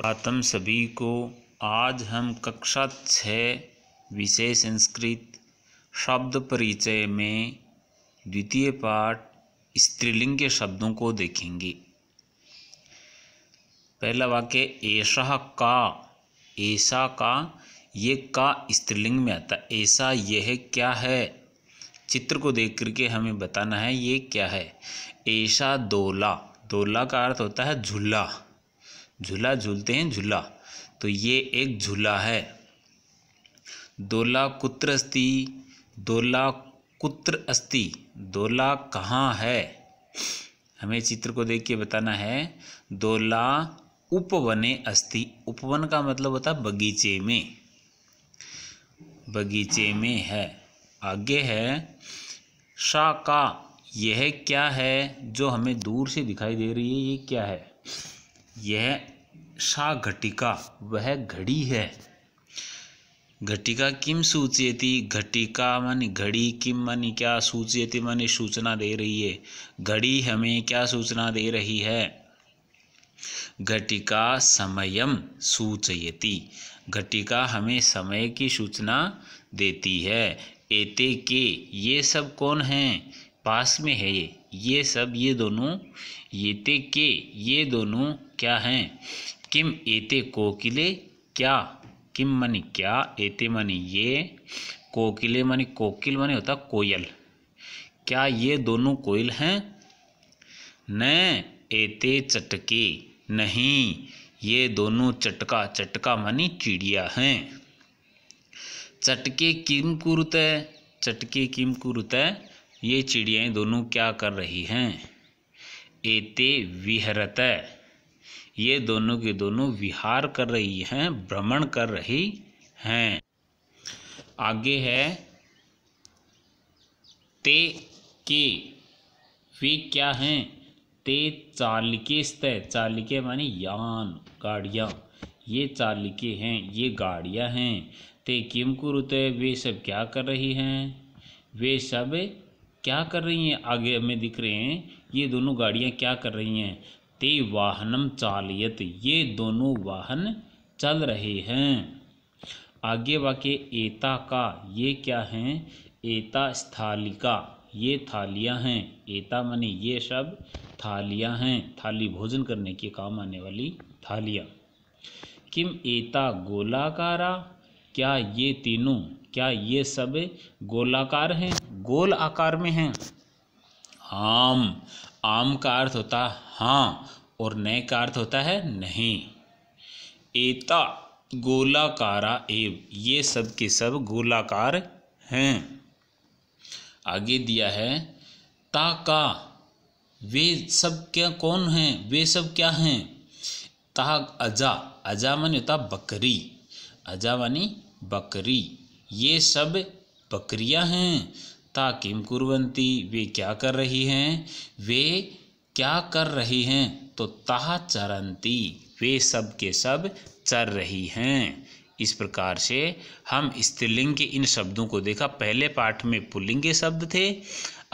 प्रातम सभी को आज हम कक्षा छ विषय संस्कृत शब्द परिचय में द्वितीय पाठ स्त्रीलिंग के शब्दों को देखेंगे पहला वाक्य ऐसा का ऐसा का ये का स्त्रीलिंग में आता है ऐसा यह क्या है चित्र को देख करके हमें बताना है ये क्या है ऐसा दोला दोला का अर्थ होता है झूला झूला झूलते हैं झूला तो ये एक झूला है दोला कुत्र अस्ति दोला कुत्र अस्ति दोला कहाँ है हमें चित्र को देख के बताना है दोला उपवने अस्ति उपवन का मतलब होता है बगीचे में बगीचे में है आगे है शाका यह क्या है जो हमें दूर से दिखाई दे रही है ये क्या है यह सा घटिका वह घड़ी है घटिका किम सूचयती घटिका मन घड़ी किम मन क्या सूचयती मन सूचना दे रही है घड़ी हमें क्या सूचना दे रही है घटिका समयम सूचयती घटिका हमें समय की सूचना देती है एते के ये सब कौन हैं पास में है ये ये सब ये दोनों येते के ये दोनों क्या हैं किम एते कोकिले क्या किम मनी क्या एते मनी ये कोकिले मनी कोकिल मनी होता कोयल क्या ये दोनों कोयल हैं न एते चटके नहीं ये दोनों चटका चटका मानी चिड़िया हैं चटके किम कुरुत है चटके किम कुरुत है ये चिड़ियाँ दोनों क्या कर रही हैं एते विहरत ये दोनों के दोनों विहार कर रही हैं भ्रमण कर रही हैं आगे है ते के वे क्या हैं ते चालिके स्तः चालिके माने यान गाड़ियाँ ये चालिके हैं ये गाड़ियाँ हैं ते किम कुरुत वे सब क्या कर रही हैं वे सब क्या कर रही हैं आगे हमें दिख रहे हैं ये दोनों गाड़ियाँ क्या कर रही हैं ते वाहनम चालियत ये दोनों वाहन चल रहे हैं आगे वाक्य एता का ये क्या हैं एता स्थालिका ये थालियां हैं एता मनी ये सब थालियां हैं थाली भोजन करने के काम आने वाली थालियां किम एता गोलाकारा क्या ये तीनों क्या ये सब गोलाकार हैं गोल आकार में हैं आम आम का अर्थ होता हाँ और न का अर्थ होता है नहीं एता गोलाकारा एव ये सब के सब गोलाकार हैं आगे दिया है ता का वे सब क्या कौन हैं वे सब क्या हैं ता अजा अजा मन होता बकरी अजा मानी बकरी ये सब बकरियां हैं ता किम कुरवंती वे क्या कर रही हैं वे क्या कर रही हैं तो ता चरंती वे सब के सब चर रही हैं इस प्रकार से हम स्त्रीलिंग के इन शब्दों को देखा पहले पाठ में पुल्लिंग के शब्द थे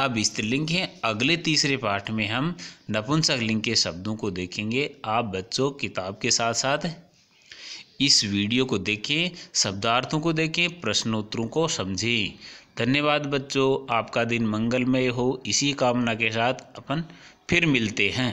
अब स्त्रीलिंग हैं अगले तीसरे पाठ में हम नपुंसक लिंग के शब्दों को देखेंगे आप बच्चों किताब के साथ साथ इस वीडियो को देखें शब्दार्थों को देखें प्रश्नोत्तरों को समझें धन्यवाद बच्चों आपका दिन मंगलमय हो इसी कामना के साथ अपन फिर मिलते हैं